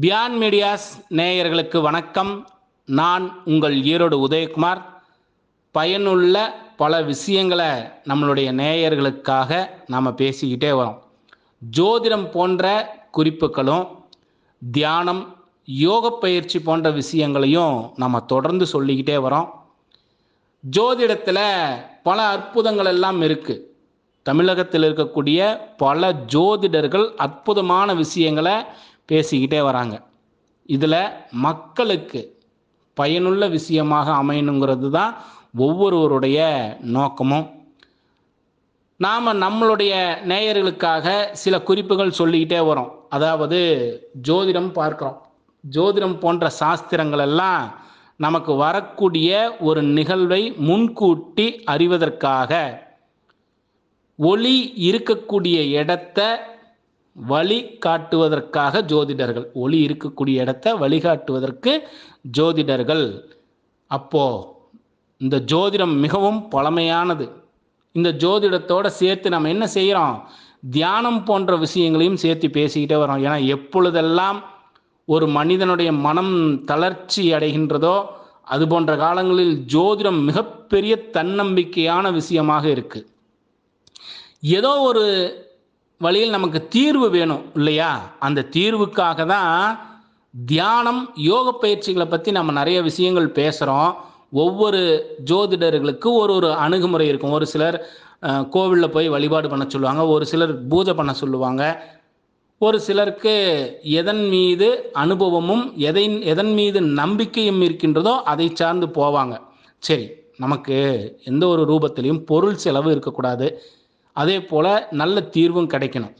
பியான் medias நேயர்களுக்கு வணக்கம் நான் உங்கள் ஈரோடு உதயகுமார் பயனுள்ள பல விஷயங்களை நம்மளுடைய நேயர்களுக்காக நாம் பேசிக்கிட்டே வரோம் ஜோதிடம் போன்ற குறிப்புகளும் தியானம் யோக பயிற்சி போன்ற விஷயங்களையும் நம்ம தொடர்ந்து சொல்லிக்கிட்டே வரோம் ஜோதிடத்தில் பல அற்புதங்கள் எல்லாம் இருக்குது தமிழகத்தில் இருக்கக்கூடிய பல ஜோதிடர்கள் அற்புதமான விஷயங்களை பேசிக்கிட்டே வராங்க இதில் மக்களுக்கு பயனுள்ள விஷயமாக அமையணுங்கிறது தான் ஒவ்வொருவருடைய நோக்கமும் நாம் நம்மளுடைய நேயர்களுக்காக சில குறிப்புகள் சொல்லிக்கிட்டே வரோம் அதாவது ஜோதிடம் பார்க்குறோம் ஜோதிடம் போன்ற சாஸ்திரங்கள் எல்லாம் நமக்கு வரக்கூடிய ஒரு நிகழ்வை முன்கூட்டி அறிவதற்காக ஒளி இருக்கக்கூடிய இடத்த வழி காட்டுவதற்காக ஜோதிடர்கள் ஒளி இருக்கக்கூடிய இடத்த வழிகாட்டுவதற்கு ஜோதிடர்கள் அப்போ இந்த ஜோதிடம் மிகவும் பழமையானது இந்த ஜோதிடத்தோடு சேர்த்து நம்ம என்ன செய்கிறோம் தியானம் போன்ற விஷயங்களையும் சேர்த்து பேசிக்கிட்டே வரோம் ஏன்னா எப்பொழுதெல்லாம் ஒரு மனிதனுடைய மனம் தளர்ச்சி அடைகின்றதோ அது போன்ற காலங்களில் ஜோதிடம் மிகப்பெரிய தன்னம்பிக்கையான விஷயமாக இருக்குது ஏதோ ஒரு வழியில் நமக்கு தீர்வு வேணும் இல்லையா அந்த தீர்வுக்காக தான் தியானம் யோக பயிற்சிகளை பற்றி நம்ம நிறைய விஷயங்கள் பேசுகிறோம் ஒவ்வொரு ஜோதிடர்களுக்கு ஒரு ஒரு அணுகுமுறை இருக்கும் ஒரு சிலர் கோவிலில் போய் வழிபாடு பண்ண சொல்லுவாங்க ஒரு சிலர் பூஜை பண்ண சொல்லுவாங்க ஒரு சிலருக்கு எதன் மீது அனுபவமும் எதை எதன் மீது நம்பிக்கையும் இருக்கின்றதோ அதை சார்ந்து போவாங்க சரி நமக்கு எந்த ஒரு ரூபத்திலையும் பொருள் செலவு இருக்கக்கூடாது அதே போல் நல்ல தீர்வும் கிடைக்கணும்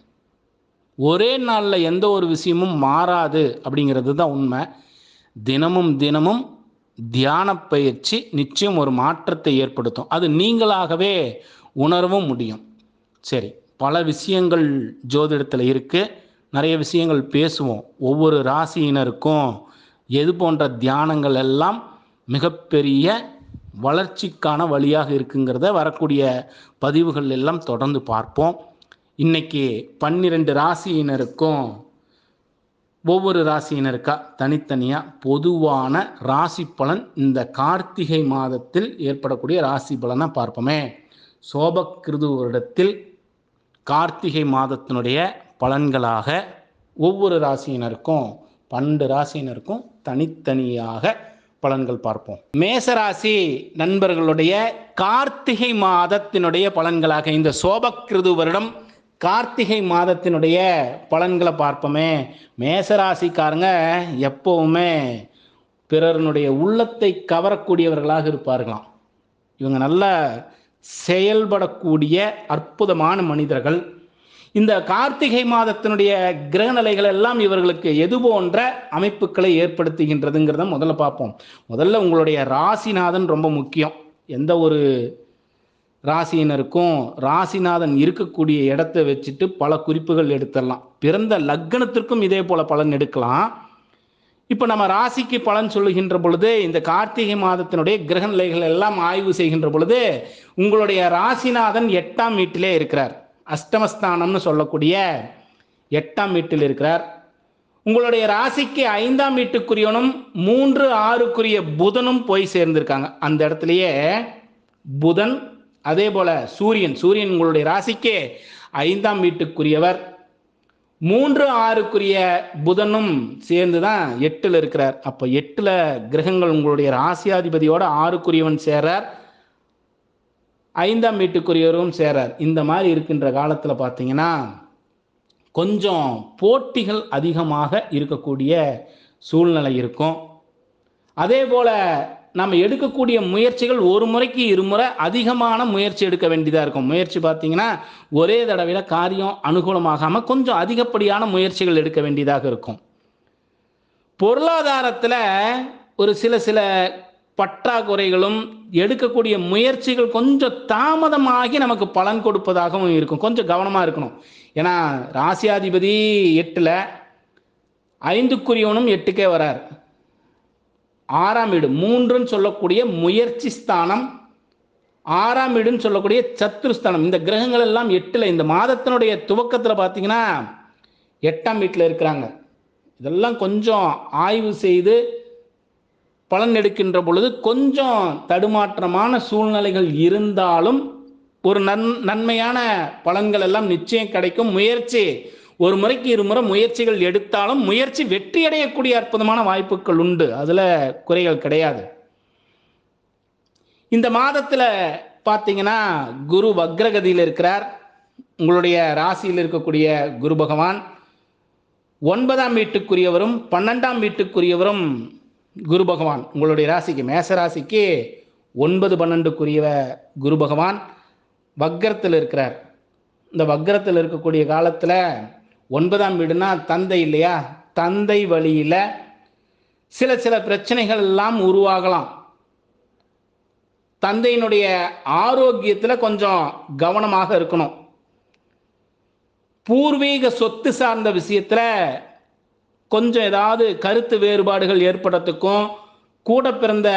ஒரே நாளில் எந்த ஒரு விஷயமும் மாறாது அப்படிங்கிறது தான் உண்மை தினமும் தினமும் தியான பயிற்சி நிச்சயம் ஒரு மாற்றத்தை ஏற்படுத்தும் அது நீங்களாகவே உணரவும் முடியும் சரி பல விஷயங்கள் ஜோதிடத்தில் இருக்குது நிறைய விஷயங்கள் பேசுவோம் ஒவ்வொரு ராசியினருக்கும் எது போன்ற தியானங்கள் எல்லாம் மிகப்பெரிய வளர்ச்சிக்கான வழியாக இருக்குங்கிறத வரக்கூடிய பதிவுகள் எல்லாம் தொடர்ந்து பார்ப்போம் இன்னைக்கு பன்னிரெண்டு ராசியினருக்கும் ஒவ்வொரு ராசியினருக்கா தனித்தனியாக பொதுவான ராசி பலன் இந்த கார்த்திகை மாதத்தில் ஏற்படக்கூடிய ராசி பலனை பார்ப்போமே சோபக்கிருது வருடத்தில் கார்த்திகை மாதத்தினுடைய பலன்களாக ஒவ்வொரு ராசியினருக்கும் பன்னெண்டு ராசியினருக்கும் தனித்தனியாக பலன்கள் பார்ப்போம் மேசராசி நண்பர்களுடைய கார்த்திகை மாதத்தினுடைய பலன்களாக இந்த சோபக்கிருது வருடம் கார்த்திகை மாதத்தினுடைய பலன்களை பார்ப்போமே மேசராசிக்காரங்க எப்போவுமே பிறருடைய உள்ளத்தை கவரக்கூடியவர்களாக இருப்பார்களாம் இவங்க நல்ல செயல்படக்கூடிய அற்புதமான மனிதர்கள் இந்த கார்த்திகை மாதத்தினுடைய கிரகநிலைகள் எல்லாம் இவர்களுக்கு எது போன்ற அமைப்புகளை ஏற்படுத்துகின்றதுங்கிறத முதல்ல பார்ப்போம் முதல்ல உங்களுடைய ராசிநாதன் ரொம்ப முக்கியம் எந்த ஒரு ராசியினருக்கும் ராசிநாதன் இருக்கக்கூடிய இடத்தை வச்சுட்டு பல குறிப்புகள் எடுத்துடலாம் பிறந்த லக்னத்திற்கும் இதே போல பலன் எடுக்கலாம் இப்போ நம்ம ராசிக்கு பலன் சொல்லுகின்ற பொழுது இந்த கார்த்திகை மாதத்தினுடைய கிரகநிலைகள் எல்லாம் ஆய்வு செய்கின்ற பொழுது உங்களுடைய ராசிநாதன் எட்டாம் வீட்டிலே இருக்கிறார் அஷ்டமஸ்தானம்னு சொல்லக்கூடிய எட்டாம் வீட்டில் இருக்கிறார் உங்களுடைய ராசிக்கு ஐந்தாம் வீட்டுக்குரியவனும் மூன்று ஆறுக்குரிய புதனும் போய் சேர்ந்திருக்காங்க அந்த இடத்துலயே புதன் அதே போல சூரியன் சூரியன் உங்களுடைய ராசிக்கு ஐந்தாம் வீட்டுக்குரியவர் மூன்று ஆறுக்குரிய புதனும் சேர்ந்து தான் எட்டில் இருக்கிறார் அப்போ எட்டில் கிரகங்கள் உங்களுடைய ராசியாதிபதியோட ஆறுக்குரியவன் சேர்றார் ஐந்தாம் வீட்டுக்குரியவரும் சேரார் இந்த மாதிரி இருக்கின்ற காலத்தில் பார்த்தீங்கன்னா கொஞ்சம் போட்டிகள் அதிகமாக இருக்கக்கூடிய சூழ்நிலை இருக்கும் அதே போல் நம்ம எடுக்கக்கூடிய முயற்சிகள் ஒரு முறைக்கு இருமுறை அதிகமான முயற்சி எடுக்க வேண்டியதாக இருக்கும் முயற்சி பார்த்தீங்கன்னா ஒரே தடவையில் காரியம் அனுகூலமாகாமல் கொஞ்சம் அதிகப்படியான முயற்சிகள் எடுக்க வேண்டியதாக இருக்கும் பொருளாதாரத்தில் ஒரு சில சில பற்றாக்குறைகளும் எடுக்கக்கூடிய முயற்சிகள் கொஞ்சம் தாமதமாகி நமக்கு பலன் கொடுப்பதாகவும் இருக்கும் கொஞ்சம் கவனமாக இருக்கணும் ஏன்னா ராசியாதிபதி எட்டில் ஐந்துக்குரியவனும் எட்டுக்கே வரார் ஆறாம் வீடு மூன்றுன்னு சொல்லக்கூடிய முயற்சி ஸ்தானம் ஆறாம் வீடுன்னு சொல்லக்கூடிய சத்ருஸ்தானம் இந்த கிரகங்கள் எல்லாம் எட்டில் இந்த மாதத்தினுடைய துவக்கத்தில் பார்த்தீங்கன்னா எட்டாம் வீட்டில் இருக்கிறாங்க இதெல்லாம் கொஞ்சம் ஆய்வு செய்து பலன் எடுக்கின்ற பொழுது கொஞ்சம் தடுமாற்றமான சூழ்நிலைகள் இருந்தாலும் ஒரு நன் நன்மையான பலன்கள் எல்லாம் நிச்சயம் கிடைக்கும் முயற்சி ஒரு முறைக்கு இருமுறை முயற்சிகள் எடுத்தாலும் முயற்சி வெற்றியடையக்கூடிய அற்புதமான வாய்ப்புகள் உண்டு அதில் குறைகள் கிடையாது இந்த மாதத்தில் பார்த்தீங்கன்னா குரு வக்ரகதியில் இருக்கிறார் உங்களுடைய ராசியில் இருக்கக்கூடிய குரு பகவான் ஒன்பதாம் வீட்டுக்குரியவரும் பன்னெண்டாம் வீட்டுக்குரியவரும் குரு பகவான் உங்களுடைய ராசிக்கு மேச ராசிக்கு ஒன்பது பன்னெண்டுக்குரிய குரு பகவான் வக்கரத்தில் இருக்கிறார் இந்த வக்கரத்தில் இருக்கக்கூடிய காலத்தில் ஒன்பதாம் வீடுனா தந்தை இல்லையா தந்தை வழியில் சில சில பிரச்சனைகள் எல்லாம் உருவாகலாம் தந்தையினுடைய ஆரோக்கியத்தில் கொஞ்சம் கவனமாக இருக்கணும் பூர்வீக சொத்து சார்ந்த விஷயத்தில் கொஞ்சம் ஏதாவது கருத்து வேறுபாடுகள் ஏற்படுறதுக்கும் கூட பிறந்த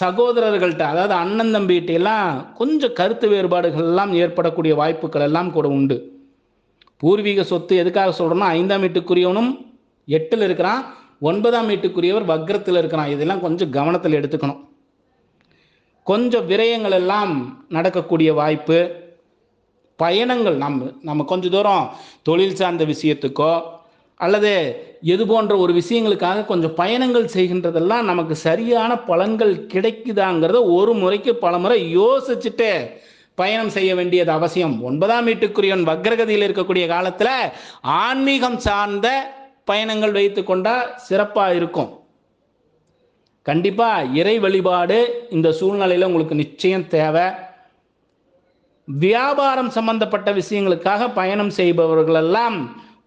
சகோதரர்கள்ட்ட அதாவது அண்ணன் தம்பிகிட்ட எல்லாம் கொஞ்சம் கருத்து வேறுபாடுகள் எல்லாம் ஏற்படக்கூடிய வாய்ப்புகள் எல்லாம் கூட உண்டு பூர்வீக சொத்து எதுக்காக சொல்கிறோன்னா ஐந்தாம் வீட்டுக்குரியவனும் எட்டில் இருக்கிறான் ஒன்பதாம் வீட்டுக்குரியவர் வக்ரத்தில் இருக்கிறான் இதெல்லாம் கொஞ்சம் கவனத்தில் எடுத்துக்கணும் கொஞ்சம் விரயங்கள் எல்லாம் நடக்கக்கூடிய வாய்ப்பு பயணங்கள் நம்ம நம்ம கொஞ்ச தூரம் தொழில் சார்ந்த விஷயத்துக்கோ அல்லது இது போன்ற ஒரு விஷயங்களுக்காக கொஞ்சம் பயணங்கள் செய்கின்றதெல்லாம் நமக்கு சரியான பலன்கள் கிடைக்குதாங்கிறத ஒரு முறைக்கு பல முறை யோசிச்சுட்டு பயணம் செய்ய வேண்டியது அவசியம் ஒன்பதாம் வீட்டுக்குரியவன் வக்ரகதியில் இருக்கக்கூடிய காலத்தில் ஆன்மீகம் சார்ந்த பயணங்கள் வைத்து கொண்டால் சிறப்பாக இருக்கும் கண்டிப்பாக இறை வழிபாடு இந்த சூழ்நிலையில் உங்களுக்கு நிச்சயம் தேவை வியாபாரம் சம்பந்தப்பட்ட விஷயங்களுக்காக பயணம் செய்பவர்களெல்லாம்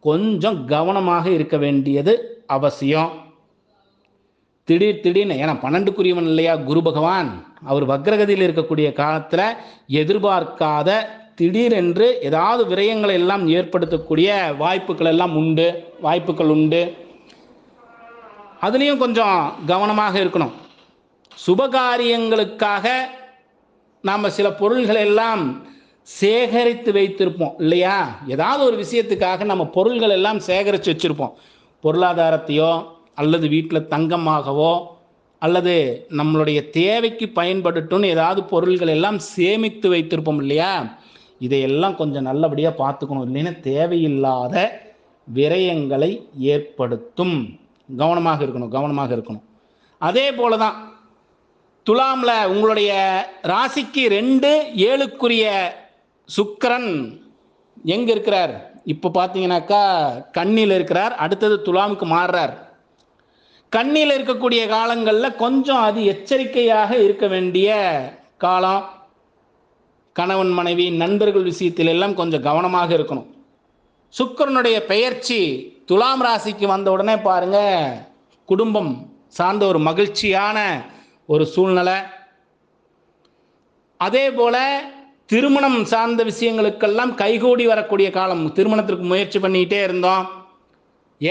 கொஞ்சம் கவனமாக இருக்க வேண்டியது அவசியம் திடீர் திடீர்னு ஏன்னா பன்னெண்டுக்குரியவன் இல்லையா குரு பகவான் அவர் வக்ரகதியில் இருக்கக்கூடிய காலத்தில் எதிர்பார்க்காத திடீரென்று ஏதாவது விரயங்களை எல்லாம் ஏற்படுத்தக்கூடிய வாய்ப்புகள் எல்லாம் உண்டு வாய்ப்புகள் உண்டு அதுலேயும் கொஞ்சம் கவனமாக இருக்கணும் சுபகாரியங்களுக்காக நாம் சில பொருள்களை எல்லாம் சேகரித்து வைத்திருப்போம் இல்லையா ஏதாவது ஒரு விஷயத்துக்காக நம்ம பொருள்கள் எல்லாம் சேகரித்து வச்சுருப்போம் பொருளாதாரத்தையோ அல்லது வீட்டில் தங்கமாகவோ அல்லது நம்மளுடைய தேவைக்கு பயன்படுட்டும்னு ஏதாவது பொருள்கள் எல்லாம் சேமித்து வைத்திருப்போம் இல்லையா இதையெல்லாம் கொஞ்சம் நல்லபடியாக பார்த்துக்கணும் இல்லைன்னா தேவையில்லாத விரயங்களை ஏற்படுத்தும் கவனமாக இருக்கணும் கவனமாக இருக்கணும் அதே போல தான் துலாமில் உங்களுடைய ராசிக்கு ரெண்டு ஏழுக்குரிய சுக்கரன் எங்கே இருக்கிறார் இப்போ பார்த்தீங்கன்னாக்கா கண்ணில் இருக்கிறார் அடுத்தது துலாமுக்கு மாறுறார் கண்ணில் இருக்கக்கூடிய காலங்களில் கொஞ்சம் அது எச்சரிக்கையாக இருக்க வேண்டிய காலம் கணவன் மனைவி நண்பர்கள் விஷயத்தில் எல்லாம் கொஞ்சம் கவனமாக இருக்கணும் சுக்கரனுடைய பெயர்ச்சி துலாம் ராசிக்கு வந்த உடனே பாருங்க குடும்பம் சார்ந்த ஒரு மகிழ்ச்சியான ஒரு சூழ்நிலை அதே போல திருமணம் சார்ந்த விஷயங்களுக்கெல்லாம் கைகூடி வரக்கூடிய காலம் திருமணத்திற்கு முயற்சி பண்ணிக்கிட்டே இருந்தோம்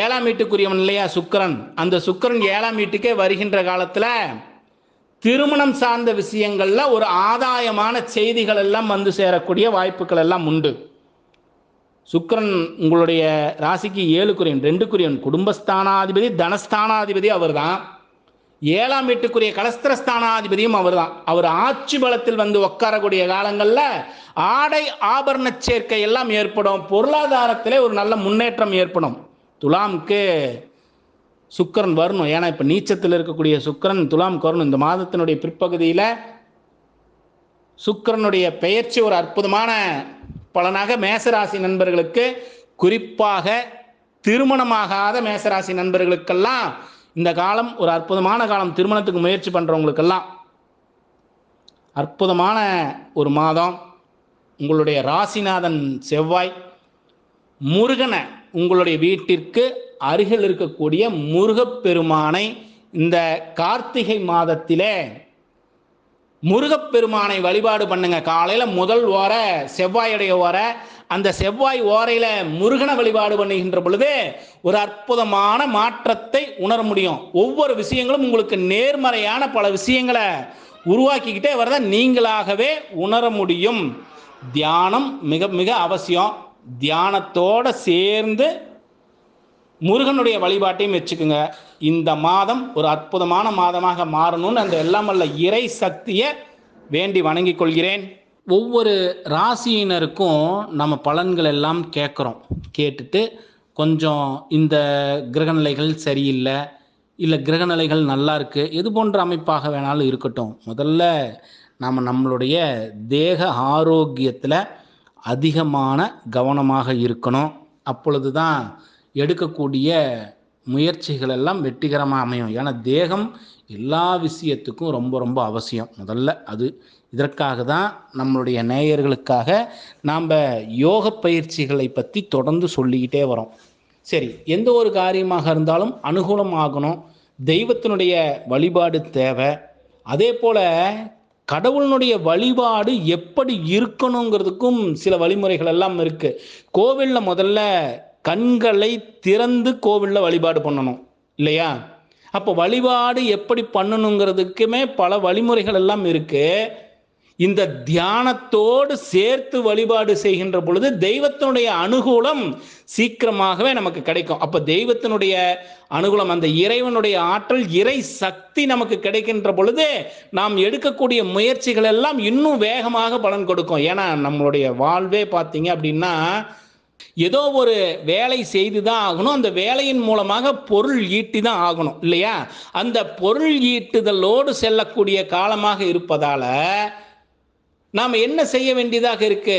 ஏழாம் வீட்டுக்குரியவன் இல்லையா சுக்கரன் அந்த சுக்கரன் ஏழாம் வீட்டுக்கே வருகின்ற காலத்தில் திருமணம் சார்ந்த விஷயங்களில் ஒரு ஆதாயமான செய்திகள் எல்லாம் வந்து சேரக்கூடிய வாய்ப்புகள் எல்லாம் உண்டு சுக்கரன் உங்களுடைய ராசிக்கு ஏழுக்குரியன் ரெண்டுக்குரியன் குடும்பஸ்தானாதிபதி தனஸ்தானாதிபதி அவர் தான் ஏழாம் வீட்டுக்குரிய கலஸ்திரஸ்தானாதிபதியும் அவர் தான் அவர் ஆட்சி பலத்தில் வந்து உட்காரக்கூடிய காலங்களில் ஆடை ஆபரண சேர்க்கை எல்லாம் ஏற்படும் பொருளாதாரத்திலே ஒரு நல்ல முன்னேற்றம் ஏற்படும் துலாம்க்கு சுக்கரன் வரணும் ஏன்னா இப்போ நீச்சத்தில் இருக்கக்கூடிய சுக்கரன் துலாம்க்கு வரணும் இந்த மாதத்தினுடைய பிற்பகுதியில் சுக்கரனுடைய பெயர்ச்சி ஒரு அற்புதமான பலனாக மேசராசி நண்பர்களுக்கு குறிப்பாக திருமணமாகாத மேசராசி நண்பர்களுக்கெல்லாம் இந்த காலம் ஒரு அற்புதமான காலம் திருமணத்துக்கு முயற்சி பண்ணுறவங்களுக்கெல்லாம் அற்புதமான ஒரு மாதம் உங்களுடைய ராசிநாதன் செவ்வாய் முருகனை உங்களுடைய வீட்டிற்கு அருகில் இருக்கக்கூடிய முருகப்பெருமானை இந்த கார்த்திகை மாதத்திலே முருகப்பெருமானை வழிபாடு பண்ணுங்க காலையில் முதல் ஓர செவ்வாயுடைய ஓர அந்த செவ்வாய் ஓரையில் முருகனை வழிபாடு பண்ணுகின்ற பொழுது ஒரு அற்புதமான மாற்றத்தை உணர முடியும் ஒவ்வொரு விஷயங்களும் உங்களுக்கு நேர்மறையான பல விஷயங்களை உருவாக்கிக்கிட்டே வரத நீங்களாகவே உணர முடியும் தியானம் மிக மிக அவசியம் தியானத்தோடு சேர்ந்து முருகனுடைய வழிபாட்டையும் வச்சுக்கோங்க இந்த மாதம் ஒரு அற்புதமான மாதமாக மாறணும்னு அந்த எல்லாம் வல்ல இறை சக்தியை வேண்டி வணங்கிக் கொள்கிறேன் ஒவ்வொரு ராசியினருக்கும் நம்ம பலன்கள் எல்லாம் கேட்குறோம் கேட்டுட்டு கொஞ்சம் இந்த கிரகநிலைகள் சரியில்லை இல்லை கிரகநிலைகள் நல்லா இருக்குது எது போன்ற அமைப்பாக வேணாலும் இருக்கட்டும் முதல்ல நாம் நம்மளுடைய தேக ஆரோக்கியத்தில் அதிகமான கவனமாக இருக்கணும் அப்பொழுது தான் எடுக்கக்கூடிய முயற்சிகள் எல்லாம் வெற்றிகரமாக அமையும் ஏன்னா தேகம் எல்லா விஷயத்துக்கும் ரொம்ப ரொம்ப அவசியம் முதல்ல அது இதற்காக தான் நம்மளுடைய நேயர்களுக்காக நாம் யோக பயிற்சிகளை பற்றி தொடர்ந்து சொல்லிக்கிட்டே வரோம் சரி எந்த ஒரு காரியமாக இருந்தாலும் அனுகூலமாகணும் தெய்வத்தினுடைய வழிபாடு தேவை அதே போல் கடவுளினுடைய வழிபாடு எப்படி இருக்கணுங்கிறதுக்கும் சில வழிமுறைகள் எல்லாம் இருக்குது கோவிலில் முதல்ல கண்களை திறந்து கோவிலில் வழிபாடு பண்ணணும் இல்லையா அப்போ வழிபாடு எப்படி பண்ணணுங்கிறதுக்குமே பல வழிமுறைகள் எல்லாம் இருக்கு இந்த தியானத்தோடு சேர்த்து வழிபாடு செய்கின்ற பொழுது தெய்வத்தினுடைய அனுகூலம் சீக்கிரமாகவே நமக்கு கிடைக்கும் அப்ப தெய்வத்தினுடைய அனுகூலம் அந்த இறைவனுடைய ஆற்றல் இறை சக்தி நமக்கு கிடைக்கின்ற பொழுது நாம் எடுக்கக்கூடிய முயற்சிகள் எல்லாம் இன்னும் வேகமாக பலன் கொடுக்கும் ஏன்னா நம்மளுடைய வாழ்வே பார்த்தீங்க அப்படின்னா ஏதோ ஒரு வேலை செய்து தான் ஆகணும் அந்த வேலையின் மூலமாக பொருள் ஈட்டி தான் ஆகணும் இல்லையா அந்த பொருள் ஈட்டுதலோடு செல்லக்கூடிய காலமாக இருப்பதால நாம் என்ன செய்ய வேண்டியதாக இருக்கு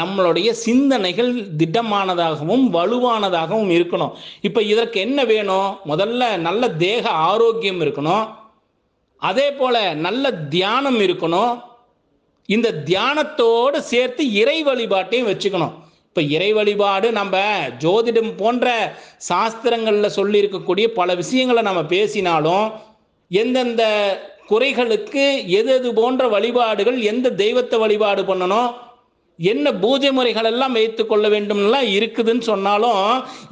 நம்மளுடைய சிந்தனைகள் திடமானதாகவும் வலுவானதாகவும் இருக்கணும் இப்போ இதற்கு என்ன வேணும் முதல்ல நல்ல தேக ஆரோக்கியம் இருக்கணும் அதே போல நல்ல தியானம் இருக்கணும் இந்த தியானத்தோடு சேர்த்து இறை வழிபாட்டையும் வச்சுக்கணும் இப்போ இறை வழிபாடு நம்ம ஜோதிடம் போன்ற சாஸ்திரங்களில் சொல்லியிருக்கக்கூடிய பல விஷயங்களை நம்ம பேசினாலும் எந்தெந்த குறைகளுக்கு எது எது போன்ற வழிபாடுகள் எந்த தெய்வத்தை வழிபாடு பண்ணணும் என்ன பூஜை முறைகள் எல்லாம் வைத்து கொள்ள வேண்டும்லாம் இருக்குதுன்னு சொன்னாலும்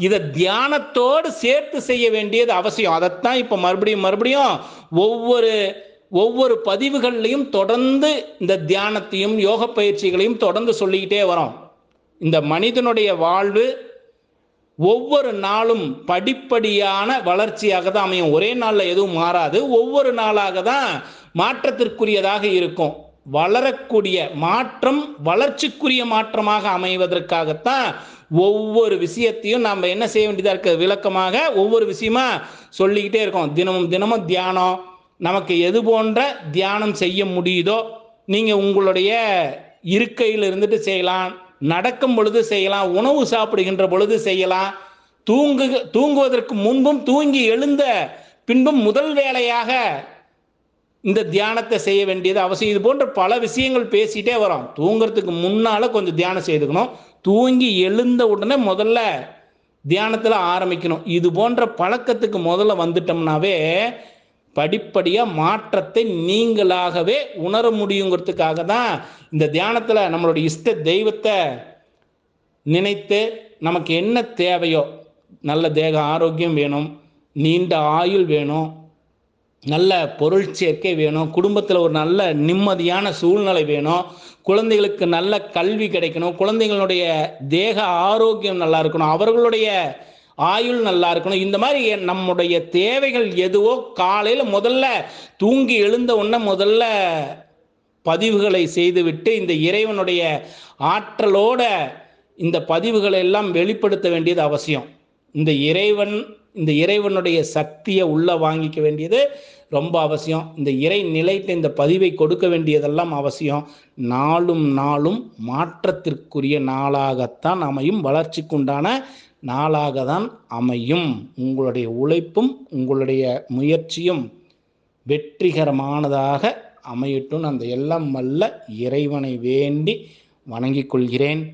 இதை தியானத்தோடு சேர்த்து செய்ய வேண்டியது அவசியம் அதைத்தான் இப்போ மறுபடியும் மறுபடியும் ஒவ்வொரு ஒவ்வொரு பதிவுகள்லையும் தொடர்ந்து இந்த தியானத்தையும் யோக பயிற்சிகளையும் தொடர்ந்து சொல்லிக்கிட்டே வரோம் இந்த மனிதனுடைய வாழ்வு ஒவ்வொரு நாளும் படிப்படியான வளர்ச்சியாக தான் அமையும் ஒரே நாளில் எதுவும் மாறாது ஒவ்வொரு நாளாக தான் மாற்றத்திற்குரியதாக இருக்கும் வளரக்கூடிய மாற்றம் வளர்ச்சிக்குரிய மாற்றமாக அமைவதற்காகத்தான் ஒவ்வொரு விஷயத்தையும் நாம் என்ன செய்ய வேண்டியதாக இருக்குது விளக்கமாக ஒவ்வொரு விஷயமா சொல்லிக்கிட்டே இருக்கோம் தினமும் தினமும் தியானம் நமக்கு எது போன்ற தியானம் செய்ய முடியுதோ நீங்கள் உங்களுடைய இருக்கையில் இருந்துட்டு செய்யலாம் நடக்கும் பொழுது செய்யலாம் உணவு சாப்பிடுகின்ற பொழுது செய்யலாம் தூங்கு தூங்குவதற்கு முன்பும் தூங்கி எழுந்த பின்பும் முதல் வேலையாக இந்த தியானத்தை செய்ய வேண்டியது அவசியம் இது போன்ற பல விஷயங்கள் பேசிட்டே வரோம் தூங்குறதுக்கு முன்னால் கொஞ்சம் தியானம் செய்துக்கணும் தூங்கி எழுந்த உடனே முதல்ல தியானத்தில் ஆரம்பிக்கணும் இது போன்ற பழக்கத்துக்கு முதல்ல வந்துட்டோம்னாவே படிப்படியாக மாற்றத்தை நீங்களாகவே உணர முடியுங்கிறதுக்காக தான் இந்த தியானத்தில் நம்மளுடைய இஷ்ட தெய்வத்தை நினைத்து நமக்கு என்ன தேவையோ நல்ல தேக ஆரோக்கியம் வேணும் நீண்ட ஆயுள் வேணும் நல்ல பொருள் சேர்க்கை வேணும் குடும்பத்தில் ஒரு நல்ல நிம்மதியான சூழ்நிலை வேணும் குழந்தைகளுக்கு நல்ல கல்வி கிடைக்கணும் குழந்தைங்களுடைய தேக ஆரோக்கியம் நல்லா இருக்கணும் அவர்களுடைய ஆயுள் நல்லா இருக்கணும் இந்த மாதிரி நம்முடைய தேவைகள் எதுவோ காலையில் முதல்ல தூங்கி எழுந்த உடனே முதல்ல பதிவுகளை செய்துவிட்டு இந்த இறைவனுடைய ஆற்றலோட இந்த பதிவுகளை எல்லாம் வெளிப்படுத்த வேண்டியது அவசியம் இந்த இறைவன் இந்த இறைவனுடைய சக்தியை உள்ளே வாங்கிக்க வேண்டியது ரொம்ப அவசியம் இந்த இறை நிலைத்த இந்த பதிவை கொடுக்க வேண்டியதெல்லாம் அவசியம் நாளும் நாளும் மாற்றத்திற்குரிய நாளாகத்தான் அமையும் வளர்ச்சிக்குண்டான நாளாக தான் அமையும் உங்களுடைய உழைப்பும் உங்களுடைய முயற்சியும் வெற்றிகரமானதாக அமையட்டும் அந்த எல்லாம் வல்ல இறைவனை வேண்டி வணங்கிக் கொள்கிறேன்